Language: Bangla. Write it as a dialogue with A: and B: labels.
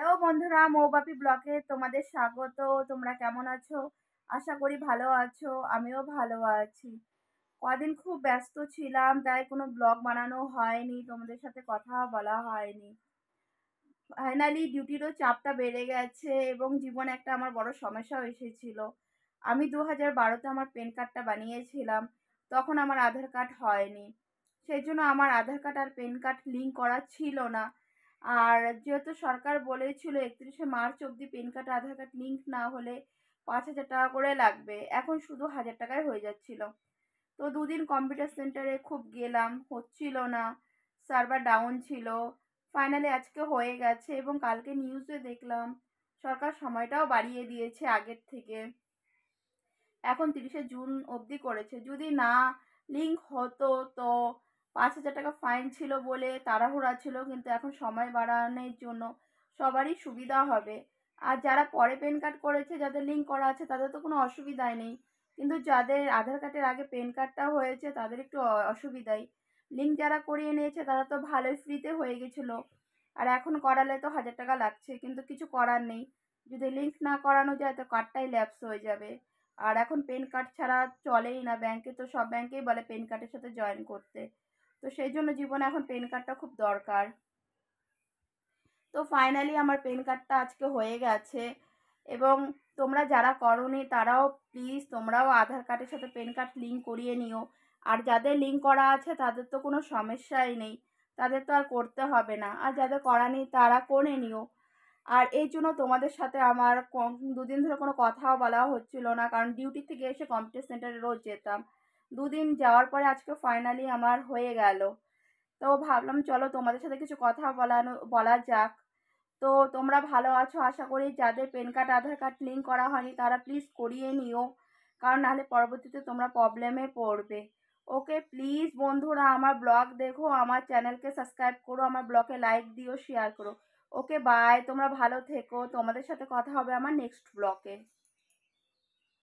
A: তো বন্ধুরা মৌবাপি ব্লকে তোমাদের স্বাগত তোমরা কেমন আছো আশা করি ভালো আছো আমিও ভালো আছি কদিন খুব ব্যস্ত ছিলাম তাই কোনো ব্লগ বানানো হয়নি তোমাদের সাথে কথা বলা হয়নি ফাইনালি ডিউটিরও চাপটা বেড়ে গেছে এবং জীবনে একটা আমার বড় সমস্যাও এসেছিল আমি দু হাজার বারোতে আমার প্যান কার্ডটা বানিয়েছিলাম তখন আমার আধার কার্ড হয়নি সেই জন্য আমার আধার কার্ড আর প্যান কার্ড লিঙ্ক করা ছিল না আর যেহেতু সরকার বলেছিল একত্রিশে মার্চ অবধি PAN card Aadhaar card link না হলে পাঁচ হাজার টাকা করে লাগবে এখন শুধু হাজার টাকায় হয়ে যাচ্ছিল তো দুদিন কম্পিউটার সেন্টারে খুব গেলাম হচ্ছিল না সার্ভার ডাউন ছিল ফাইনালি আজকে হয়ে গেছে এবং কালকে নিউজে দেখলাম সরকার সময়টাও বাড়িয়ে দিয়েছে আগের থেকে এখন তিরিশে জুন অবধি করেছে যদি না লিঙ্ক হতো তো পাঁচ হাজার টাকা ফাইন ছিল বলে তাড়াহুড়া ছিল কিন্তু এখন সময় বাড়ানোর জন্য সবারই সুবিধা হবে আর যারা পরে প্যান কার্ড করেছে যাদের লিঙ্ক করা আছে তাদের তো কোনো অসুবিধাই নেই কিন্তু যাদের আধার কার্ডের আগে প্যান কার্ডটা হয়েছে তাদের একটু অসুবিধাই লিঙ্ক যারা করিয়ে নিয়েছে তারা তো ভালোই ফ্রিতে হয়ে গেছিলো আর এখন করালে তো হাজার টাকা লাগছে কিন্তু কিছু করার নেই যদি লিঙ্ক না করানো যায় তো কার্ডটাই ল্যাপস হয়ে যাবে আর এখন পেন কার্ড ছাড়া চলেই না ব্যাংকে তো সব ব্যাংকেই বলে পেন কার্ডের সাথে জয়েন করতে তো সেই জন্য জীবনে এখন পেন কার্ডটা খুব দরকার তো ফাইনালি আমার পেন কার্ডটা আজকে হয়ে গেছে এবং তোমরা যারা করনি তারাও প্লিজ তোমরাও আধার কার্ডের সাথে পেন কার্ড লিঙ্ক করিয়ে নিও আর যাদের লিঙ্ক করা আছে তাদের তো কোনো সমস্যাই নেই তাদের তো আর করতে হবে না আর যাদের করা নেই তারা করে নিও আর এই জন্য তোমাদের সাথে আমার দুদিন ধরে কোনো কথাও বলা হচ্ছিল না কারণ ডিউটি থেকে এসে কম্পিউটার সেন্টারে রোজ যেতাম দুদিন যাওয়ার পরে আজকে ফাইনালি আমার হয়ে গেল তো ভাবলাম চলো তোমাদের সাথে কিছু কথা বলানো বলা যাক তো তোমরা ভালো আছো আশা করি যাদের PAN card Aadhaar card link করা হয়নি তারা প্লিজ করিয়ে নিও কারণ নাহলে পরবর্তীতে তোমরা প্রবলেমে পড়বে ওকে প্লিজ বন্ধুরা আমার ব্লগ দেখো আমার চ্যানেলকে সাবস্ক্রাইব করো আমার ব্লগে লাইক দিও শেয়ার করো ওকে বাই তোমরা ভালো থেকো তোমাদের সাথে কথা হবে আমার নেক্সট ব্লগে